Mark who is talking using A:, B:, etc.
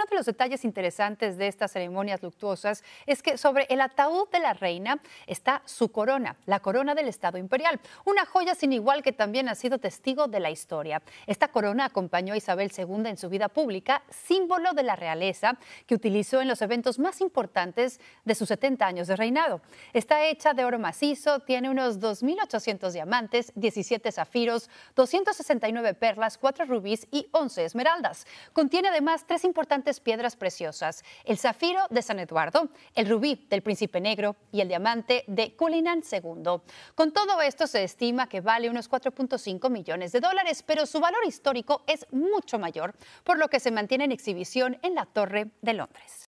A: uno de los detalles interesantes de estas ceremonias luctuosas es que sobre el ataúd de la reina está su corona, la corona del Estado Imperial, una joya sin igual que también ha sido testigo de la historia. Esta corona acompañó a Isabel II en su vida pública, símbolo de la realeza que utilizó en los eventos más importantes de sus 70 años de reinado. Está hecha de oro macizo, tiene unos 2.800 diamantes, 17 zafiros, 269 perlas, 4 rubíes y 11 esmeraldas. Contiene además tres importantes piedras preciosas, el zafiro de San Eduardo, el rubí del Príncipe Negro y el diamante de Cullinan II. Con todo esto se estima que vale unos 4.5 millones de dólares, pero su valor histórico es mucho mayor, por lo que se mantiene en exhibición
B: en la Torre de Londres.